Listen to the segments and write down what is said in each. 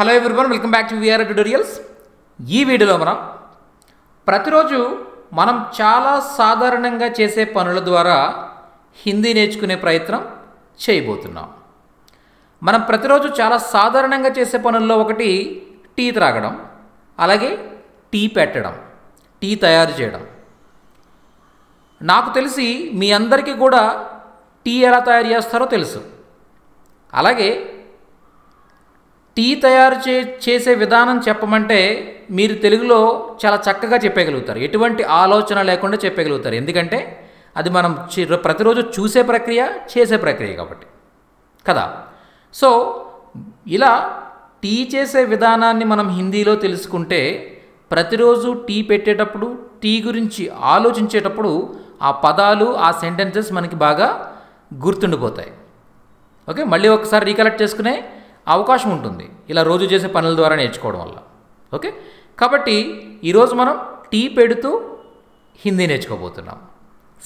hello everyone welcome back to VR tutorials ఈ వీడియోలో మనం ప్రతిరోజు మనం చాలా సాధారణంగా చేసే పనుల ద్వారా హిందీ నేర్చుకునే ప్రయత్నం చేయబోతున్నాం మనం ప్రతిరోజు చాలా సాధారణంగా చేసే పనుల్లో ఒకటి టీ త్రాగడం అలాగే టీ పెట్టడం టీ తయారు చేయడం నాకు తెలిసి మీ అందరికీ కూడా టీ ఎలా తయారు చేస్తారో తెలుసు అలాగే టీ తయారు చే చేసే విధానం చెప్పమంటే మీరు తెలుగులో చాలా చక్కగా చెప్పగలుగుతారు ఎటువంటి ఆలోచన లేకుండా చెప్పగలుగుతారు ఎందుకంటే అది మనం ప్రతిరోజు చూసే ప్రక్రియ చేసే ప్రక్రియ కాబట్టి కదా సో ఇలా టీ చేసే విధానాన్ని మనం హిందీలో తెలుసుకుంటే ప్రతిరోజు టీ పెట్టేటప్పుడు టీ గురించి ఆలోచించేటప్పుడు ఆ పదాలు ఆ సెంటెన్సెస్ మనకి బాగా గుర్తుండిపోతాయి ఓకే మళ్ళీ ఒకసారి రీకలెక్ట్ చేసుకునే అవకాశం ఉంటుంది ఇలా రోజు చేసే పనుల ద్వారా నేర్చుకోవడం వల్ల ఓకే కాబట్టి ఈరోజు మనం టీ పెడుతూ హిందీ నేర్చుకోబోతున్నాం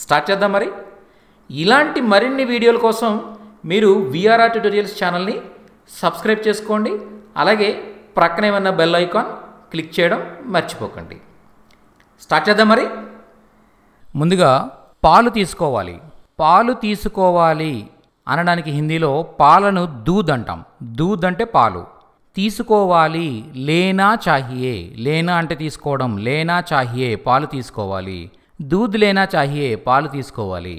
స్టార్ట్ చేద్దాం మరి ఇలాంటి మరిన్ని వీడియోల కోసం మీరు విఆర్ఆర్ ట్యూటోరియల్స్ ఛానల్ని సబ్స్క్రైబ్ చేసుకోండి అలాగే ప్రక్కనే ఉన్న బెల్ ఐకాన్ క్లిక్ చేయడం మర్చిపోకండి స్టార్ట్ చేద్దాం మరి ముందుగా పాలు తీసుకోవాలి పాలు తీసుకోవాలి అనడానికి హిందీలో పాలను దూద్ అంటాం దూద్ అంటే పాలు తీసుకోవాలి లేనా చాహియే లేనా అంటే తీసుకోవడం లేనా చాహియే పాలు తీసుకోవాలి దూద్ లేనా చాహియే పాలు తీసుకోవాలి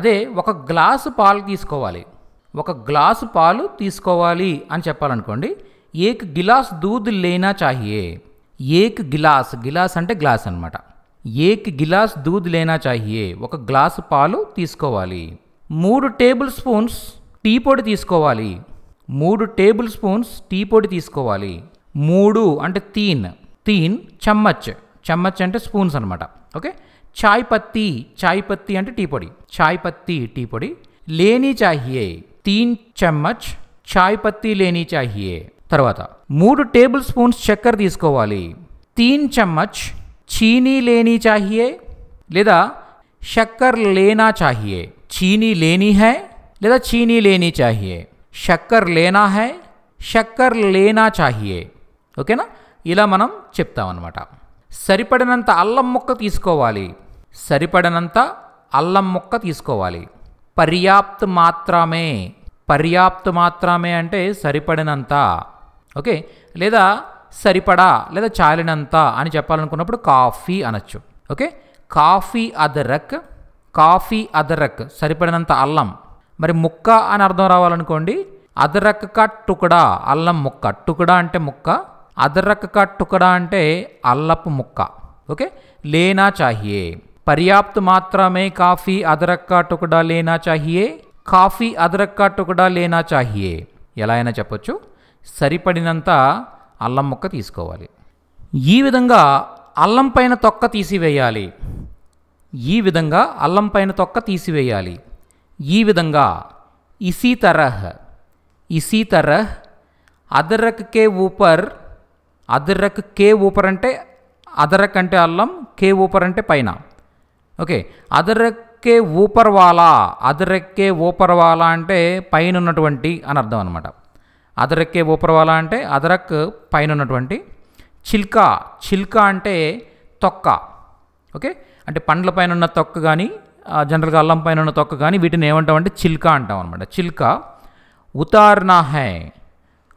అదే ఒక గ్లాసు పాలు తీసుకోవాలి ఒక గ్లాసు పాలు తీసుకోవాలి అని చెప్పాలనుకోండి ఏక్ గిలాస్ దూద్ లేనా చాహియే ఏక్ గిలాస్ గిలాస్ అంటే గ్లాస్ అనమాట ఏక్ గిలాస్ దూద్ లేనా చాహియే ఒక గ్లాసు పాలు తీసుకోవాలి మూడు టేబుల్ స్పూన్స్ టీ పొడి తీసుకోవాలి మూడు టేబుల్ స్పూన్స్ టీ పొడి తీసుకోవాలి మూడు అంటే తీన్ తీన్ చమ్మచ్ చమ్మచ్ అంటే స్పూన్స్ అనమాట ఓకే చాయ్ పత్తి చాయ్ పత్తి అంటే టీ పొడి చాయ్ పత్తి టీ పొడి లేని చాహియే తీన్ చమ్మచ్ చాయ్ పత్తి లేని చాహియే తర్వాత మూడు టేబుల్ స్పూన్స్ చక్కెర తీసుకోవాలి తీన్ చమ్మచ్ చీనీ లేని చాహియే లేదా చక్కర్ లేనా చాహియే చీనీ లేని హై లేదా చీనీ లేని చాహియే షక్కర్ లేనా హై షక్కర్ లేనా చాహియే ఓకేనా ఇలా మనం చెప్తామన్నమాట సరిపడినంత అల్లం ముక్క తీసుకోవాలి సరిపడినంత అల్లం ముక్క తీసుకోవాలి పర్యాప్త మాత్రమే పర్యాప్త మాత్రమే అంటే సరిపడినంత ఓకే లేదా సరిపడా లేదా చాలినంత అని చెప్పాలనుకున్నప్పుడు కాఫీ అనొచ్చు ఓకే కాఫీ అదరక్ కాఫీ అదరక్ సరిపడినంత అల్లం మరి ముక్క అని అర్థం రావాలనుకోండి అదరక్ కా టుకడా అల్లం ముక్క టుకడా అంటే ముక్క అదరక్ కా టుకడా అంటే అల్లపు ముక్క ఓకే లేనా చాహియే పర్యాప్త మాత్రమే కాఫీ అదరక్ కా టుకడా లేనా చాహియే కాఫీ అదరక్ కా టుకడా లేనా చాహియే ఎలా అయినా చెప్పొచ్చు సరిపడినంత అల్లం ముక్క తీసుకోవాలి ఈ విధంగా అల్లం పైన తొక్క తీసివేయాలి ఈ విధంగా అల్లం పైన తొక్క తీసివేయాలి ఈ విధంగా ఇసీ తరహ్ ఇసీ తరహ్ అదరక్ కే ఊపర్ అదరక్ కే ఊపర్ అంటే అదరక్ అంటే అల్లం కే ఊపర్ అంటే పైన ఓకే అదరక్ కే ఊపర్ వాలా అదరెక్కే ఊపర్ వాలా అంటే పైన ఉన్నటువంటి అని అర్థం అనమాట అదరెక్కే ఊపర్ వాలా అంటే అదరక్ పైన ఉన్నటువంటి చిల్కా చిల్కా అంటే తొక్క ఓకే అంటే పండ్ల పైన ఉన్న తొక్క కానీ జనరల్గా అల్లం పైన ఉన్న తొక్క కానీ వీటిని ఏమంటామంటే చిల్కా అంటాం అనమాట చిల్కా ఉతార్నా హై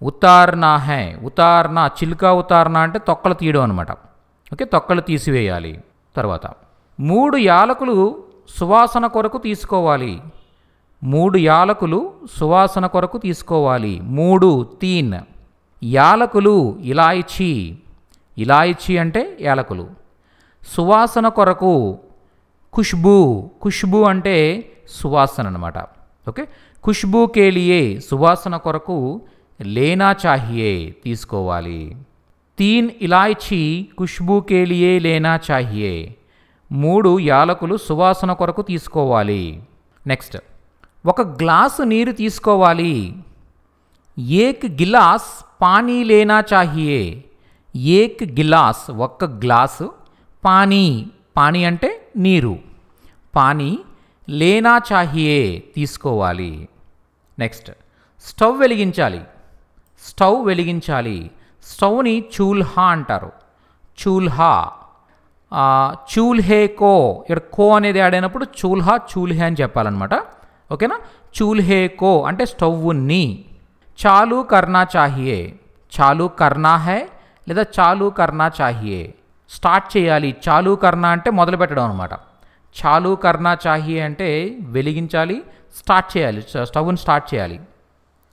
ఉతార్నా హై ఉతార్నా చిల్కా ఉతార్నా అంటే తొక్కలు తీయడం అనమాట ఓకే తొక్కలు తీసివేయాలి తర్వాత మూడు యాలకులు సువాసన కొరకు తీసుకోవాలి మూడు యాలకులు సువాసన కొరకు తీసుకోవాలి మూడు తీన్ యాలకులు ఇలాయిచి ఇలాయిచి అంటే యాలకులు సువాసన కొరకు ఖుష్బూ ఖుష్బూ అంటే సువాసన అనమాట ఓకే ఖుష్బూ కేలియే సువాసన కొరకు లేనా చాహియే తీసుకోవాలి తీన్ ఇలాయచి ఖుష్బూ కేలియే లేనా చాహియే మూడు యాలకులు సువాసన కొరకు తీసుకోవాలి నెక్స్ట్ ఒక గ్లాసు నీరు తీసుకోవాలి ఏక్ గిలాస్ పానీ లేనా చాహియే ఏక్ గిలాస్ ఒక్క గ్లాసు పానీ పానీ అంటే నీరు పానీ లేనా చాహియే తీసుకోవాలి నెక్స్ట్ స్టవ్ వెలిగించాలి స్టవ్ వెలిగించాలి స్టవ్ని చూల్హా అంటారు చూల్హా చూల్హే కో ఇక్కడ కో అనేది ఆడైనప్పుడు చూల్హా చూల్హే అని చెప్పాలన్నమాట ఓకేనా చూల్హే కో అంటే స్టవ్ని చాలు కర్నా చాహియే చాలు కర్నా హే లేదా చాలు కర్ణా చాహియే స్టార్ట్ చేయాలి చాలు కర్ణ అంటే మొదలు పెట్టడం అనమాట చాలు కర్ణ చాహి అంటే వెలిగించాలి స్టార్ట్ చేయాలి స్టవ్ని స్టార్ట్ చేయాలి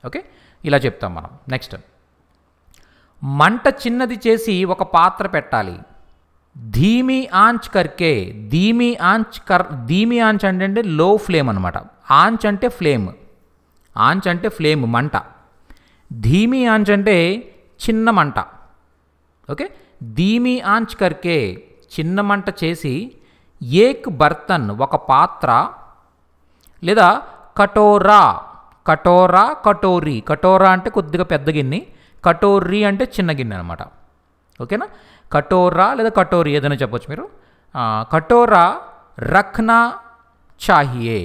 ఓకే ఇలా చెప్తాం మనం నెక్స్ట్ మంట చిన్నది చేసి ఒక పాత్ర పెట్టాలి ధీమి ఆంచ్ కర్కే ధీమి ఆంచ్ కర్ ధీమి ఆంచ్ అంటే లో ఫ్లేమ్ అనమాట ఆంచ్ అంటే ఫ్లేమ్ ఆంచ్ అంటే ఫ్లేమ్ మంట ధీమి ఆంచ్ అంటే చిన్న మంట ఓకే ధీమి ఆంచ్ కర్కే చిన్న మంట చేసి ఏక్ బర్తన్ ఒక పాత్ర లేదా కటోరా కటోరా కటోరీ కటోరా అంటే కొద్దిగా పెద్ద గిన్నె కటోరీ అంటే చిన్న గిన్నె అనమాట ఓకేనా కటోరా లేదా కటోరీ ఏదైనా చెప్పొచ్చు మీరు కటోరా రక్నా చాహియే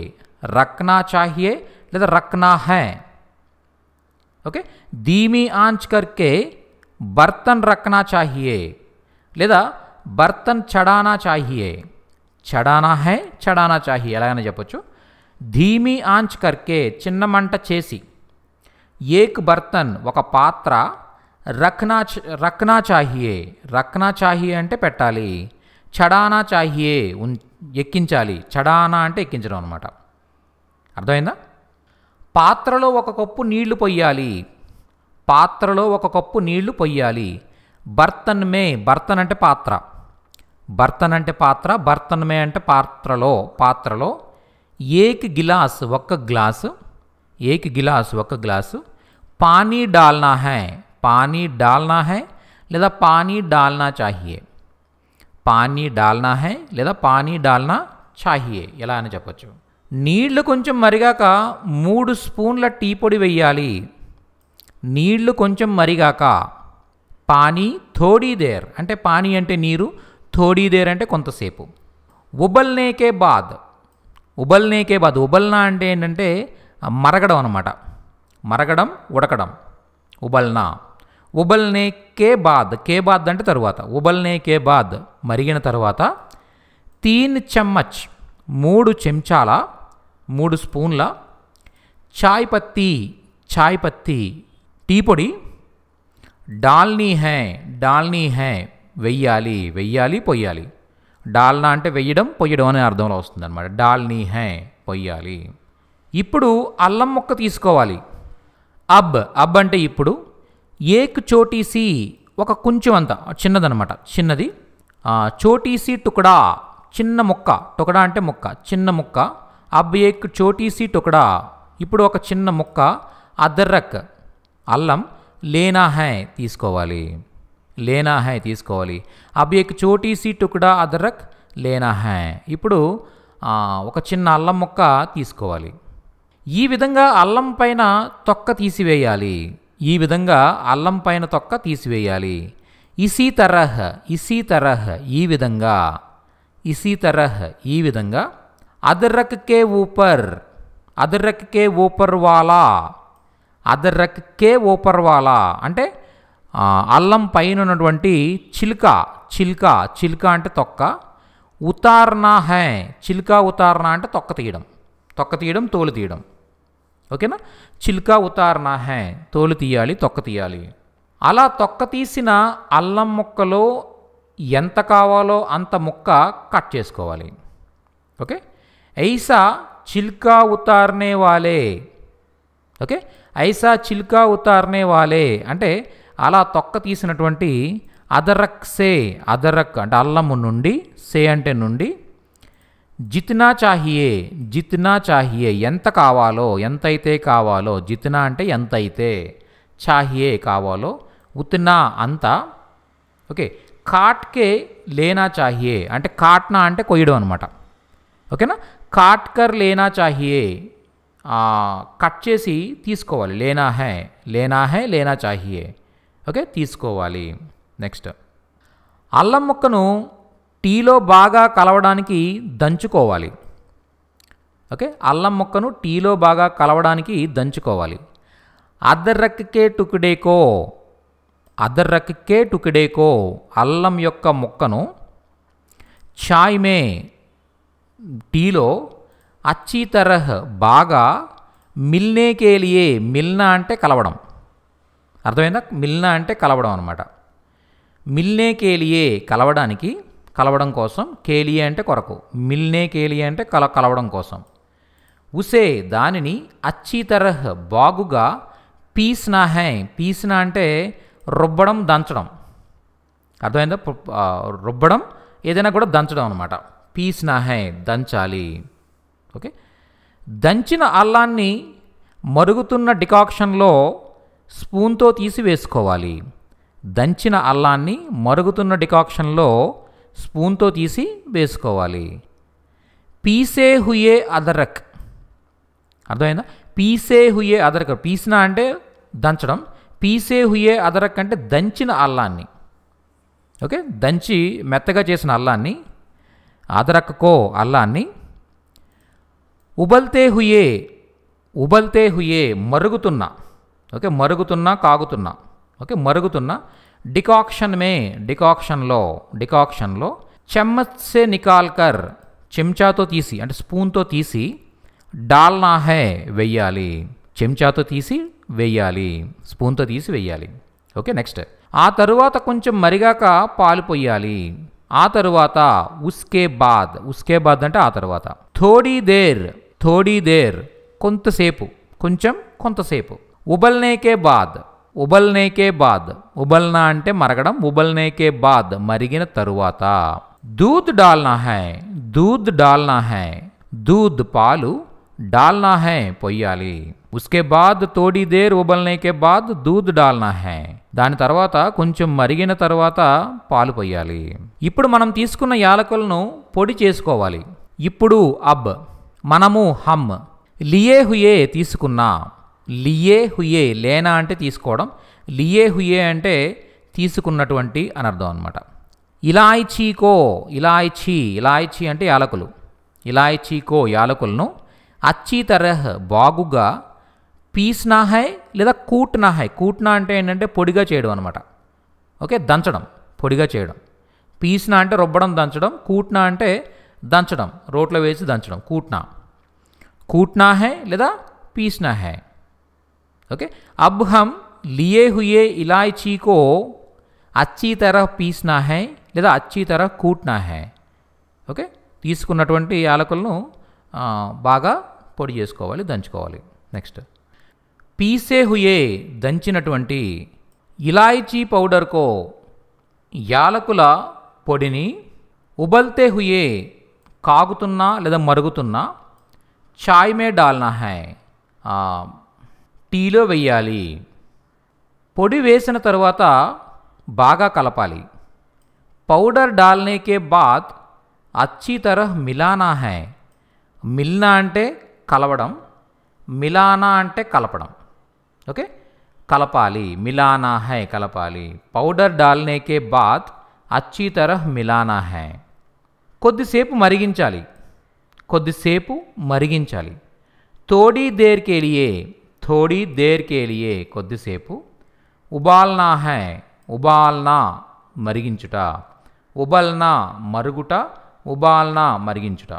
రక్నా చాహియే లేదా రక్నా హే ఓకే ధీమి ఆంచ్ కర్కే బర్తన్ రక్నా చాహియే లేదా బర్తన్ చడానా చాహియే చడానా హై చడానా చాహియే ఎలాగైనా చెప్పొచ్చు ధీమి ఆంచ్ కర్కే చిన్న మంట చేసి ఏక్ బర్తన్ ఒక పాత్ర రక్నా రక్నా చాహియే రక్నా చాహియే అంటే పెట్టాలి చడానా చాహియే ఉన్ ఎక్కించాలి చడానా అంటే ఎక్కించడం అనమాట అర్థమైందా పాత్రలో ఒక కప్పు నీళ్లు పొయ్యాలి పాత్రలో ఒక కప్పు నీళ్లు పొయ్యాలి బర్తన్ మే బర్తన్ అంటే పాత్ర బర్తన్ అంటే పాత్ర బర్తన్ మే అంటే పాత్రలో పాత్రలో ఏక్ గిలాస్ ఒక్క గ్లాసు ఏక్ గిలాస్ ఒక్క గ్లాసు పానీ డాల్నా హై పానీ డాల్నా హై లేదా పానీ డాల్నా చాహియే పానీ డాల్నా హై లేదా పానీ డాల్నా చాహియే ఎలా అని చెప్పచ్చు నీళ్లు కొంచెం మరిగాక మూడు స్పూన్ల టీ పొడి వెయ్యాలి నీళ్లు కొంచెం మరిగాక పానీ థోడీదేర్ అంటే పానీ అంటే నీరు థోడీదేర్ అంటే కొంతసేపు ఉబల్నేకే బాద్ ఉబల్నేకే బాద్ ఉబల్నా అంటే ఏంటంటే మరగడం అనమాట మరగడం ఉడకడం ఉబల్నా ఉబల్నే కే బాద్ కే బాద్ అంటే తరువాత ఉబల్నే కే బాద్ మరిగిన తర్వాత తీన్ చెమ్మచ్ మూడు చెంచాల మూడు స్పూన్ల చాయ్ పత్తి చాయ్ పత్తి టీ పొడి డాల్నీ హే డాల్నీ హే వెయ్యాలి వెయ్యాలి పొయ్యాలి డాల్నా అంటే వెయ్యడం పొయ్యడం అనే అర్థంలో వస్తుంది అనమాట డాల్నీ హే పొయ్యాలి ఇప్పుడు అల్లం మొక్క తీసుకోవాలి అబ్ అబ్ అంటే ఇప్పుడు ఏక్ చోటీసి ఒక కొంచెం అంత చిన్నదనమాట చిన్నది చోటీసి టుకడా చిన్న మొక్క టుకడా అంటే మొక్క చిన్న మొక్క అబ్ ఏక్ చోటీసి టుకడా ఇప్పుడు ఒక చిన్న మొక్క అదర్రక్ అల్లం లేనా హై తీసుకోవాలి లేనా హై తీసుకోవాలి అబ్ ఎక్ చోటీ సీ టుకుడా అదరక్ లేనా హై ఇప్పుడు ఒక చిన్న అల్లం మొక్క తీసుకోవాలి ఈ విధంగా అల్లం పైన తొక్క తీసివేయాలి ఈ విధంగా అల్లం పైన తొక్క తీసివేయాలి ఇసీ తరహ ఇసీ తరహ ఈ విధంగా ఇసీ తరహ్ ఈ విధంగా అదర్రక్కే కే ఊపర్ అదర్రక్కే కే ఊపర్ వాలా అదరక్ కే ఓపర్వాలా అంటే అల్లం పైన ఉన్నటువంటి చిలుక చిలుక చిలుక అంటే తొక్క ఉతార్నా హే చిలుక ఉతార్న అంటే తొక్క తీయడం తొక్క తీయడం తోలు తీయడం ఓకేనా చిలుక ఉతార్నా హే తోలు తీయాలి తొక్క తీయాలి అలా తొక్క తీసిన అల్లం ముక్కలో ఎంత కావాలో అంత ముక్క కట్ చేసుకోవాలి ఓకే ఐసా చిల్కా ఉతార్నే వాలే ఓకే ఐసా చిల్కా ఉతార్నే వాలే అంటే అలా తొక్క తీసినటువంటి అదరక్ సే అదరక్ అంటే అల్లము నుండి సే అంటే నుండి జిత్నా చాహియే జిత్నా చాహియే ఎంత కావాలో ఎంతైతే కావాలో జిత్నా అంటే ఎంతైతే చాహియే కావాలో ఉత్నా అంత ఓకే కాట్కే లేనా చాహియే అంటే కాట్నా అంటే కొయ్యడం అనమాట ఓకేనా కాట్కర్ లేనా చాహియే కట్ చేసి తీసుకోవాలి లేనా హే లేనా హే లేనా చాహియే ఓకే తీసుకోవాలి నెక్స్ట్ అల్లం ముక్కను టీలో బాగా కలవడానికి దంచుకోవాలి ఓకే అల్లం ముక్కను టీలో బాగా కలవడానికి దంచుకోవాలి అద్దర్రక్కకే టుకుడేకో అద్దర్రక్కకే టుకుడేకో అల్లం యొక్క ముక్కను ఛాయ్మే టీలో అచ్చీ తరహ్ బాగా మిల్నేకేలియే మిల్నా అంటే కలవడం అర్థమైందా మిల్నా అంటే కలవడం అనమాట మిల్నే కేలియే కలవడానికి కలవడం కోసం కేలియే అంటే కొరకు మిల్నే కేలియే అంటే కల కలవడం కోసం ఉసే దానిని అచ్చీ తరహ్ బాగుగా పీస్నా హై పీస్నా అంటే రుబ్బడం దంచడం అర్థమైందా రుబ్బడం ఏదైనా కూడా దంచడం అనమాట పీస్నా హై దంచాలి ఓకే దంచిన అల్లాన్ని మరుగుతున్న డికాక్షన్లో స్పూన్తో తీసివేసుకోవాలి దంచిన అల్లాన్ని మరుగుతున్న డికాక్షన్లో స్పూన్తో తీసి వేసుకోవాలి పీసే హుయే అదరక్ అర్థమైందా పీసే హుయే అదరక్ పీసిన అంటే దంచడం పీసే హుయే అదరక్ అంటే దంచిన అల్లాన్ని ఓకే దంచి మెత్తగా చేసిన అల్లాన్ని అదరక్కో అల్లాన్ని ఉబల్తే హుయే ఉబల్తే హుయే మరుగుతున్నా ఓకే మరుగుతున్నా కాగుతున్నా ఓకే మరుగుతున్నా డికాక్షన్ మే డికాక్షన్లో డికాక్షన్లో చెమ్మత్సే నికాల్కర్ చెంచాతో తీసి అంటే స్పూన్తో తీసి డాల్నా హే వెయ్యాలి చెంచాతో తీసి వెయ్యాలి స్పూన్తో తీసి వెయ్యాలి ఓకే నెక్స్ట్ ఆ తరువాత కొంచెం మరిగాక పాలు పొయ్యాలి ఆ తరువాత ఉస్కే బాద్ ఉస్కే బాద్ అంటే ఆ తర్వాత థోడీ దేర్ థోడీ దేర్ కొంతసేపు కొంచెం కొంతసేపు ఉబల్నేకే బాద్ ఉబల్నేకే బాద్ ఉబల్నా అంటే మరగడం ఉబల్నేకే బాద్ మరిగిన తరువాత దూద్ డాల్నా హై దూద్ డాల్నా హై దూద్ పాలు డాల్నా హై పొయ్యాలి ఉస్కే బాద్ తోడీ దేర్ ఉబల్నేకే బాద్ దూద్ డాల్నా హై దాని తర్వాత కొంచెం మరిగిన తర్వాత పాలు పొయ్యాలి ఇప్పుడు మనం తీసుకున్న యాలకులను పొడి చేసుకోవాలి ఇప్పుడు అబ్ మనము హమ్ లియే హుయే తీసుకున్నా లియే హుయే లేనా అంటే తీసుకోవడం లియే హుయే అంటే తీసుకున్నటువంటి అనర్థం అనమాట ఇలాయిచీకో ఇలాయిచీ ఇలాయిచీ అంటే యాలకులు ఇలాయిచీకో యాలకులను అచ్చి తరహ్ బాగుగా పీస్నా హై లేదా కూట్నా హై కూట్నా అంటే ఏంటంటే పొడిగా చేయడం అనమాట ఓకే దంచడం పొడిగా చేయడం పీస్నా అంటే రుబ్బడం దంచడం కూట్నా అంటే దంచడం రోట్లో వేసి దంచడం కూట్నా కూట్నా హై లేదా పీస్నా హై ओके अब हम लिए हुए इलायची को अच्छी तरह पीसना है లేదా అచ్చి తర కూట్నా హే ఓకే తీసుకున్నటువంటి యాలకులను బాగా పొడి చేసుకోవాలి దంచుకోవాలి నెక్స్ట్ పీసే హుయే దంచినటువంటి ఇలాయచీ పౌడర్కో యాలకుల పొడిని ఉబల్తే హుయే కాగుతున్నా లేదా మరుగుతున్నా చాయ్ మే డాల్నా హై టీలో వెయ్యాలి పొడి వేసిన తర్వాత బాగా కలపాలి పౌడర్ డాల్నేకే బాత్ బాద్ అచ్చి తరహ్ మిలానా హై మిల్నా అంటే కలవడం మిలానా అంటే కలపడం ఓకే కలపాలి మిలానా హై కలపాలి పౌడర్ డాల్నేకే బాత్ బాద్ అచ్చి తరహ్ మిలానా హై కొద్దిసేపు మరిగించాలి కొద్దిసేపు మరిగించాలి తోడి దేర్కేలియే తోడి దేర్కేలియే కొద్దిసేపు ఉబాల్నా హై ఉబాల్నా మరిగించుట ఉబల్నా మరుగుట ఉబాల్నా మరిగించుట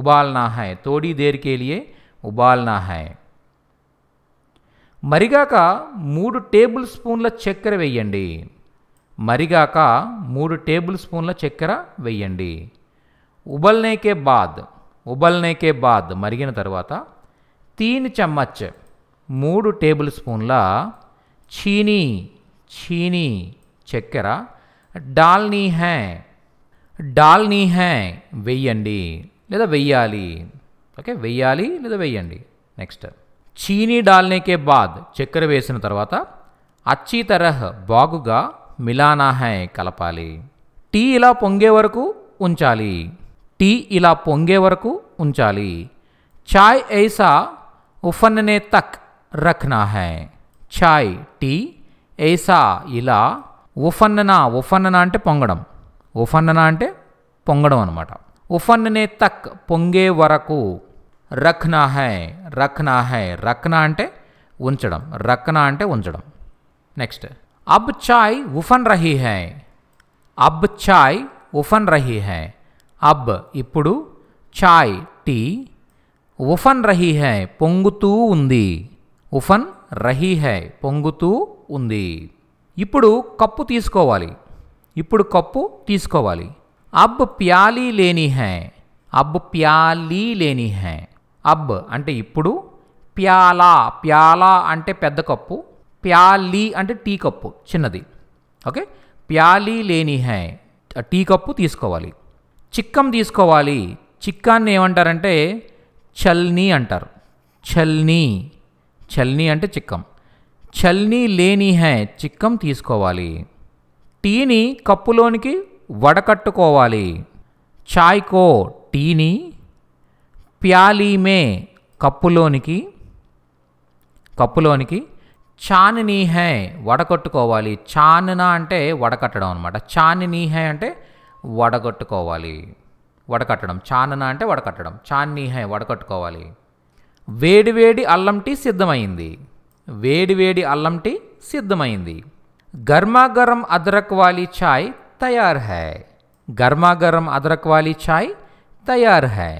ఉబాల్నా హై తోడీ దేర్కేలియే ఉబాల్నా హై మరిగాక మూడు టేబుల్ స్పూన్ల చక్కెర వేయండి మరిగాక మూడు టేబుల్ స్పూన్ల చక్కెర వేయండి उबलने के बाद ఉబల్నే కే బాద్ మరిగిన తర్వాత తీన్ చమ్మచ్ మూడు టేబుల్ స్పూన్ల చీనీ చీనీ చక్కెర డాల్నీ హే డాల్నీ హే వెయ్యండి లేదా వెయ్యాలి ఓకే వెయ్యాలి లేదా వెయ్యండి నెక్స్ట్ చీనీ డాల్నేకే బాద్ చక్కెర వేసిన తర్వాత అచ్చి తరహ్ బాగుగా మిలానా హై కలపాలి టీ ఇలా పొంగే వరకు ఉంచాలి టీ ఇలా పొంగే వరకు ఉంచాలి చాయ్ ఐసా ఉఫన్నే తక్ రఖనా హై చాయ్ టీ ఐసా ఇలా ఉఫన్ననా ఉఫన్ననా అంటే పొంగడం ఉఫన్ననా అంటే పొంగడం అనమాట ఉఫన్నే తక్ పొంగే వరకు రఖనా హై రఖనా హై రఖనా అంటే ఉంచడం రఖనా అంటే ఉంచడం నెక్స్ట్ అబ్ చాయ్ ఉఫన్ రహీ హై अब चाय उफन रही है అబ్ ఇప్పుడు చాయ్ టీ ఉఫన్ రహీ హై పొంగుతూ ఉంది ఉఫన్ రహీ హై పొంగుతూ ఉంది ఇప్పుడు కప్పు తీసుకోవాలి ఇప్పుడు కప్పు తీసుకోవాలి అబ్ ప్యాలీ లేని హై అబ్ ప్యాలీ లేని హై అబ్ అంటే ఇప్పుడు ప్యాలా ప్యాలా అంటే పెద్ద కప్పు ప్యాలీ అంటే టీ కప్పు చిన్నది ఓకే ప్యాలీ లేని హై టీ కప్పు తీసుకోవాలి చిక్కం తీసుకోవాలి చిక్కాన్ని ఏమంటారంటే చల్నీ అంటారు చల్నీ చల్నీ అంటే చిక్కం చల్నీ లేని హై చిక్కం తీసుకోవాలి టీని కప్పులోనికి వడకట్టుకోవాలి చాయ్కో టీని ప్యాలీమే కప్పులోనికి కప్పులోనికి చానినీ హై వడకట్టుకోవాలి చాన్నా అంటే వడకట్టడం అనమాట చానినీ హై అంటే వడగొట్టుకోవాలి వడకట్టడం చానన అంటే వడకట్టడం చాన్నీ హై వడకట్టుకోవాలి వేడివేడి అల్లం టీ సిద్ధమైంది వేడివేడి అల్లం టీ సిద్ధమైంది గర్మాగరం అదరక్ వాలి ఛాయ్ తయారు హై గర్మాగరం అదరక్ వాలి ఛాయ్ తయారు హై